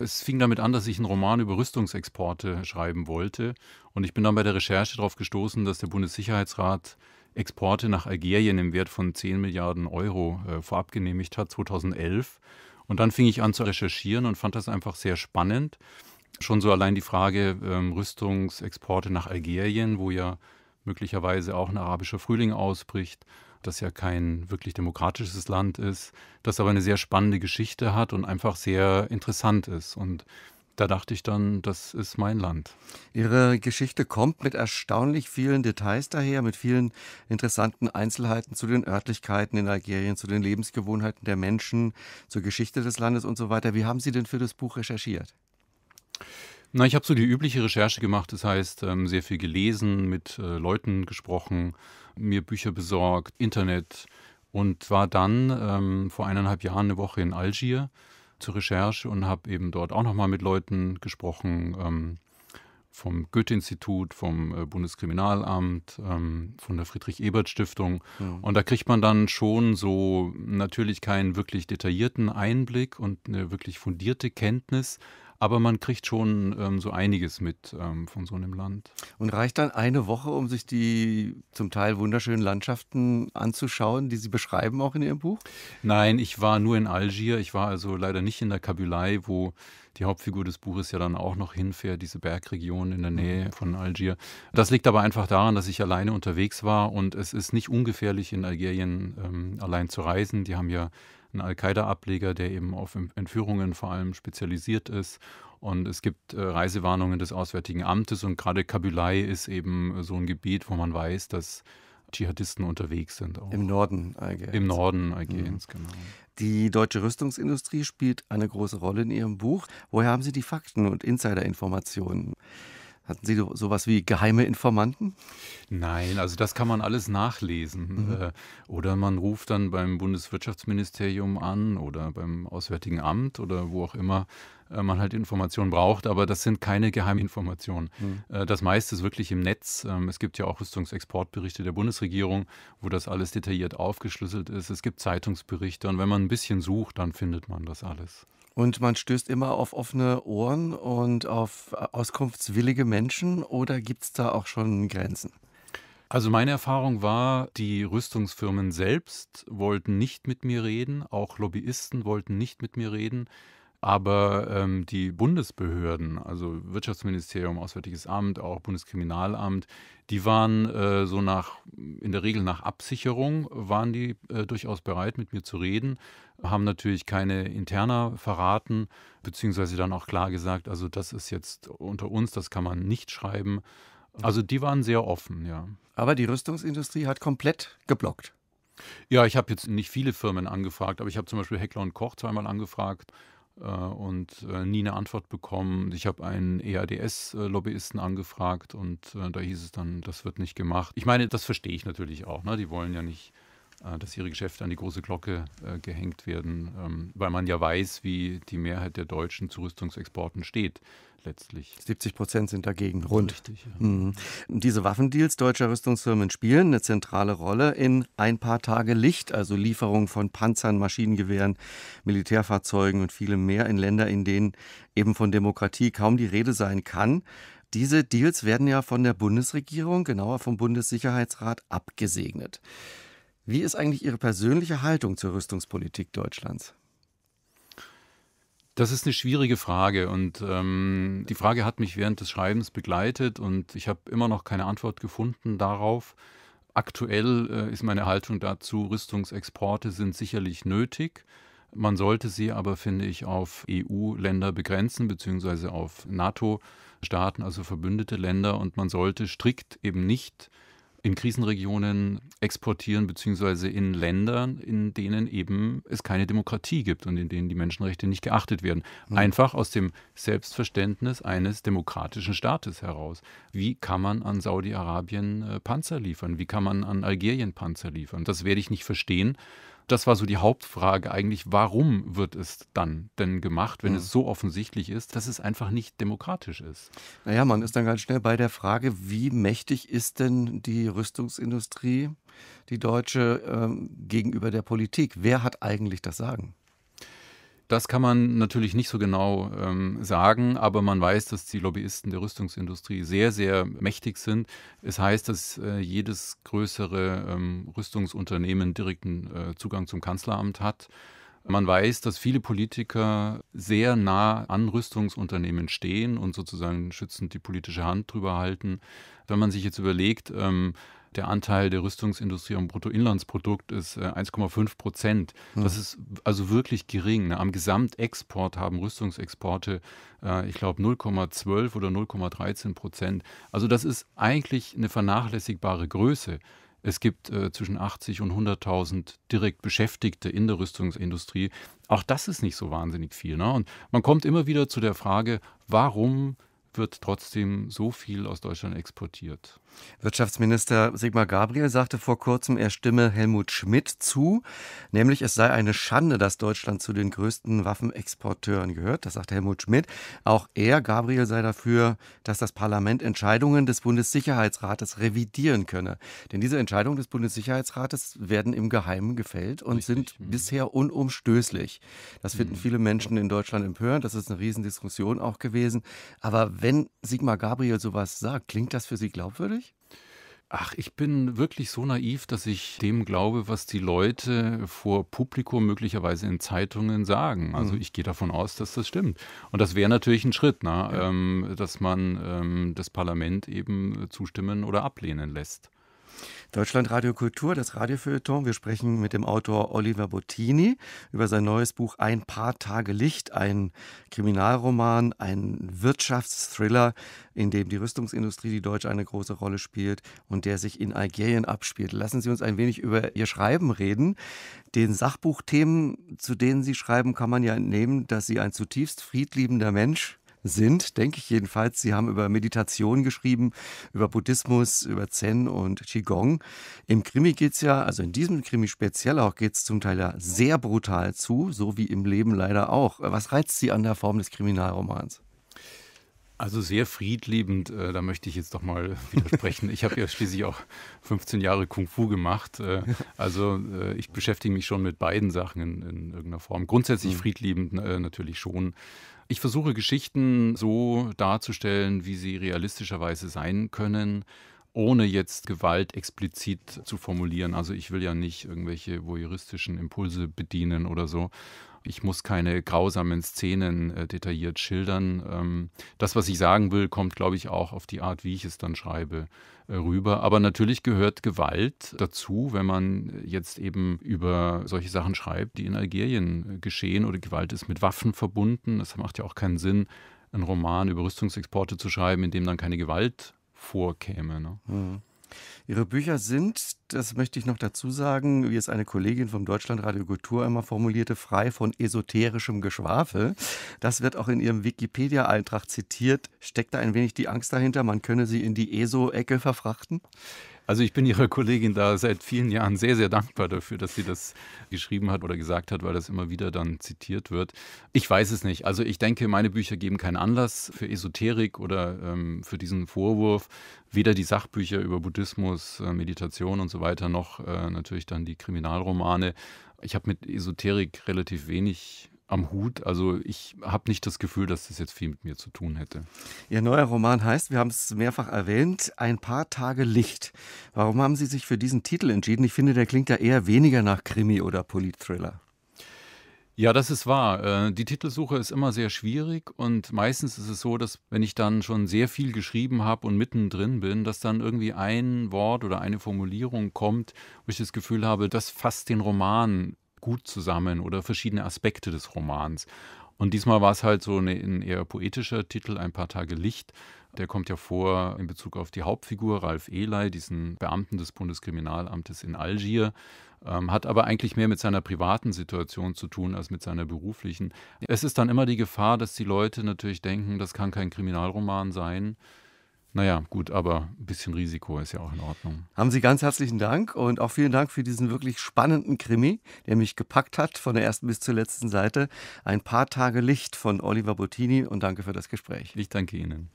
es fing damit an, dass ich einen Roman über Rüstungsexporte schreiben wollte. Und ich bin dann bei der Recherche darauf gestoßen, dass der Bundessicherheitsrat Exporte nach Algerien im Wert von 10 Milliarden Euro äh, vorab genehmigt hat, 2011. Und dann fing ich an zu recherchieren und fand das einfach sehr spannend. Schon so allein die Frage ähm, Rüstungsexporte nach Algerien, wo ja möglicherweise auch ein arabischer Frühling ausbricht das ja kein wirklich demokratisches Land ist, das aber eine sehr spannende Geschichte hat und einfach sehr interessant ist. Und da dachte ich dann, das ist mein Land. Ihre Geschichte kommt mit erstaunlich vielen Details daher, mit vielen interessanten Einzelheiten zu den Örtlichkeiten in Algerien, zu den Lebensgewohnheiten der Menschen, zur Geschichte des Landes und so weiter. Wie haben Sie denn für das Buch recherchiert? Na, ich habe so die übliche Recherche gemacht, das heißt ähm, sehr viel gelesen, mit äh, Leuten gesprochen, mir Bücher besorgt, Internet und war dann ähm, vor eineinhalb Jahren eine Woche in Algier zur Recherche und habe eben dort auch nochmal mit Leuten gesprochen, ähm, vom Goethe-Institut, vom äh, Bundeskriminalamt, ähm, von der Friedrich-Ebert-Stiftung. Ja. Und da kriegt man dann schon so natürlich keinen wirklich detaillierten Einblick und eine wirklich fundierte Kenntnis, aber man kriegt schon ähm, so einiges mit ähm, von so einem Land. Und reicht dann eine Woche, um sich die zum Teil wunderschönen Landschaften anzuschauen, die Sie beschreiben auch in Ihrem Buch? Nein, ich war nur in Algier. Ich war also leider nicht in der Kabylei, wo die Hauptfigur des Buches ja dann auch noch hinfährt, diese Bergregion in der Nähe mhm. von Algier. Das liegt aber einfach daran, dass ich alleine unterwegs war und es ist nicht ungefährlich in Algerien ähm, allein zu reisen. Die haben ja ein Al-Qaida-Ableger, der eben auf Entführungen vor allem spezialisiert ist. Und es gibt äh, Reisewarnungen des Auswärtigen Amtes und gerade Kabylei ist eben äh, so ein Gebiet, wo man weiß, dass Dschihadisten unterwegs sind. Auch. Im Norden Algeriens. Im Norden Algeriens, mhm. genau. Die deutsche Rüstungsindustrie spielt eine große Rolle in Ihrem Buch. Woher haben Sie die Fakten und Insiderinformationen? Hatten Sie sowas wie geheime Informanten? Nein, also das kann man alles nachlesen. Mhm. Äh, oder man ruft dann beim Bundeswirtschaftsministerium an oder beim Auswärtigen Amt oder wo auch immer äh, man halt Informationen braucht, aber das sind keine Geheiminformationen. Mhm. Das meiste ist wirklich im Netz. Ähm, es gibt ja auch Rüstungsexportberichte der Bundesregierung, wo das alles detailliert aufgeschlüsselt ist. Es gibt Zeitungsberichte und wenn man ein bisschen sucht, dann findet man das alles. Und man stößt immer auf offene Ohren und auf äh, auskunftswillige Menschen oder gibt es da auch schon Grenzen? Also meine Erfahrung war, die Rüstungsfirmen selbst wollten nicht mit mir reden, auch Lobbyisten wollten nicht mit mir reden. Aber ähm, die Bundesbehörden, also Wirtschaftsministerium, Auswärtiges Amt, auch Bundeskriminalamt, die waren äh, so nach, in der Regel nach Absicherung, waren die äh, durchaus bereit, mit mir zu reden, haben natürlich keine Interna verraten, beziehungsweise dann auch klar gesagt, also das ist jetzt unter uns, das kann man nicht schreiben. Also die waren sehr offen, ja. Aber die Rüstungsindustrie hat komplett geblockt. Ja, ich habe jetzt nicht viele Firmen angefragt, aber ich habe zum Beispiel Heckler und Koch zweimal angefragt äh, und äh, nie eine Antwort bekommen. Ich habe einen EADS-Lobbyisten angefragt und äh, da hieß es dann, das wird nicht gemacht. Ich meine, das verstehe ich natürlich auch. Ne? Die wollen ja nicht, dass ihre Geschäfte an die große Glocke gehängt werden, ähm, weil man ja weiß, wie die Mehrheit der Deutschen zu Rüstungsexporten steht letztlich. 70 Prozent sind dagegen, rund. Richtig, ja. mhm. Diese Waffendeals deutscher Rüstungsfirmen spielen eine zentrale Rolle in ein paar Tage Licht, also Lieferung von Panzern, Maschinengewehren, Militärfahrzeugen und vielem mehr in Länder, in denen eben von Demokratie kaum die Rede sein kann. Diese Deals werden ja von der Bundesregierung, genauer vom Bundessicherheitsrat, abgesegnet. Wie ist eigentlich Ihre persönliche Haltung zur Rüstungspolitik Deutschlands? Das ist eine schwierige Frage und ähm, die Frage hat mich während des Schreibens begleitet und ich habe immer noch keine Antwort gefunden darauf. Aktuell äh, ist meine Haltung dazu, Rüstungsexporte sind sicherlich nötig. Man sollte sie aber, finde ich, auf EU-Länder begrenzen, beziehungsweise auf NATO-Staaten, also verbündete Länder. Und man sollte strikt eben nicht in Krisenregionen exportieren, beziehungsweise in Ländern, in denen eben es keine Demokratie gibt und in denen die Menschenrechte nicht geachtet werden. Hm. Einfach aus dem Selbstverständnis eines demokratischen Staates heraus. Wie kann man an Saudi-Arabien äh, Panzer liefern? Wie kann man an Algerien Panzer liefern? Das werde ich nicht verstehen das war so die Hauptfrage eigentlich. Warum wird es dann denn gemacht, wenn mhm. es so offensichtlich ist, dass es einfach nicht demokratisch ist? Naja, man ist dann ganz schnell bei der Frage, wie mächtig ist denn die Rüstungsindustrie, die deutsche, ähm, gegenüber der Politik? Wer hat eigentlich das Sagen? Das kann man natürlich nicht so genau ähm, sagen, aber man weiß, dass die Lobbyisten der Rüstungsindustrie sehr, sehr mächtig sind. Es heißt, dass äh, jedes größere ähm, Rüstungsunternehmen direkten äh, Zugang zum Kanzleramt hat. Man weiß, dass viele Politiker sehr nah an Rüstungsunternehmen stehen und sozusagen schützend die politische Hand drüber halten. Wenn man sich jetzt überlegt, ähm, der Anteil der Rüstungsindustrie am Bruttoinlandsprodukt ist 1,5 äh, Prozent. Hm. Das ist also wirklich gering. Ne? Am Gesamtexport haben Rüstungsexporte, äh, ich glaube, 0,12 oder 0,13 Prozent. Also das ist eigentlich eine vernachlässigbare Größe. Es gibt äh, zwischen 80 und 100.000 direkt Beschäftigte in der Rüstungsindustrie. Auch das ist nicht so wahnsinnig viel. Ne? Und man kommt immer wieder zu der Frage, warum wird trotzdem so viel aus Deutschland exportiert. Wirtschaftsminister Sigmar Gabriel sagte vor kurzem, er stimme Helmut Schmidt zu, nämlich es sei eine Schande, dass Deutschland zu den größten Waffenexporteuren gehört. Das sagt Helmut Schmidt. Auch er, Gabriel, sei dafür, dass das Parlament Entscheidungen des Bundessicherheitsrates revidieren könne. Denn diese Entscheidungen des Bundessicherheitsrates werden im Geheimen gefällt und Richtig. sind mhm. bisher unumstößlich. Das finden mhm. viele Menschen in Deutschland empörend. Das ist eine Riesendiskussion auch gewesen. Aber wenn Sigmar Gabriel sowas sagt, klingt das für Sie glaubwürdig? Ach, ich bin wirklich so naiv, dass ich dem glaube, was die Leute vor Publikum möglicherweise in Zeitungen sagen. Also hm. ich gehe davon aus, dass das stimmt. Und das wäre natürlich ein Schritt, ne? Ja. Ähm, dass man ähm, das Parlament eben äh, zustimmen oder ablehnen lässt. Deutschland Radio Kultur, das Radiofeuilleton. Wir sprechen mit dem Autor Oliver Bottini über sein neues Buch Ein paar Tage Licht, ein Kriminalroman, ein Wirtschaftsthriller, in dem die Rüstungsindustrie, die Deutsche, eine große Rolle spielt und der sich in Algerien abspielt. Lassen Sie uns ein wenig über Ihr Schreiben reden. Den Sachbuchthemen, zu denen Sie schreiben, kann man ja entnehmen, dass Sie ein zutiefst friedliebender Mensch sind, denke ich jedenfalls. Sie haben über Meditation geschrieben, über Buddhismus, über Zen und Qigong. Im Krimi geht es ja, also in diesem Krimi speziell auch, geht es zum Teil ja sehr brutal zu, so wie im Leben leider auch. Was reizt Sie an der Form des Kriminalromans? Also sehr friedliebend, äh, da möchte ich jetzt doch mal widersprechen. Ich habe ja schließlich auch 15 Jahre Kung Fu gemacht. Äh, also äh, ich beschäftige mich schon mit beiden Sachen in, in irgendeiner Form. Grundsätzlich mhm. friedliebend äh, natürlich schon, ich versuche Geschichten so darzustellen, wie sie realistischerweise sein können ohne jetzt Gewalt explizit zu formulieren. Also ich will ja nicht irgendwelche voyeuristischen Impulse bedienen oder so. Ich muss keine grausamen Szenen äh, detailliert schildern. Ähm, das, was ich sagen will, kommt, glaube ich, auch auf die Art, wie ich es dann schreibe, äh, rüber. Aber natürlich gehört Gewalt dazu, wenn man jetzt eben über solche Sachen schreibt, die in Algerien äh, geschehen oder Gewalt ist mit Waffen verbunden. Das macht ja auch keinen Sinn, einen Roman über Rüstungsexporte zu schreiben, in dem dann keine Gewalt vorkäme. Ne? Mhm. Ihre Bücher sind, das möchte ich noch dazu sagen, wie es eine Kollegin vom Deutschlandradio Kultur immer formulierte, frei von esoterischem Geschwafel. Das wird auch in ihrem Wikipedia-Eintrag zitiert. Steckt da ein wenig die Angst dahinter, man könne sie in die ESO-Ecke verfrachten? Also ich bin Ihrer Kollegin da seit vielen Jahren sehr, sehr dankbar dafür, dass sie das geschrieben hat oder gesagt hat, weil das immer wieder dann zitiert wird. Ich weiß es nicht. Also ich denke, meine Bücher geben keinen Anlass für Esoterik oder ähm, für diesen Vorwurf. Weder die Sachbücher über Buddhismus, äh, Meditation und so weiter, noch äh, natürlich dann die Kriminalromane. Ich habe mit Esoterik relativ wenig am Hut. Also ich habe nicht das Gefühl, dass das jetzt viel mit mir zu tun hätte. Ihr neuer Roman heißt, wir haben es mehrfach erwähnt, Ein paar Tage Licht. Warum haben Sie sich für diesen Titel entschieden? Ich finde, der klingt ja eher weniger nach Krimi oder Politthriller. Ja, das ist wahr. Äh, die Titelsuche ist immer sehr schwierig und meistens ist es so, dass wenn ich dann schon sehr viel geschrieben habe und mittendrin bin, dass dann irgendwie ein Wort oder eine Formulierung kommt, wo ich das Gefühl habe, das fasst den Roman gut zusammen oder verschiedene Aspekte des Romans. Und diesmal war es halt so eine, ein eher poetischer Titel, Ein paar Tage Licht. Der kommt ja vor in Bezug auf die Hauptfigur, Ralf Ehlei, diesen Beamten des Bundeskriminalamtes in Algier, ähm, hat aber eigentlich mehr mit seiner privaten Situation zu tun als mit seiner beruflichen. Es ist dann immer die Gefahr, dass die Leute natürlich denken, das kann kein Kriminalroman sein, naja, gut, aber ein bisschen Risiko ist ja auch in Ordnung. Haben Sie ganz herzlichen Dank und auch vielen Dank für diesen wirklich spannenden Krimi, der mich gepackt hat von der ersten bis zur letzten Seite. Ein paar Tage Licht von Oliver Bottini und danke für das Gespräch. Ich danke Ihnen.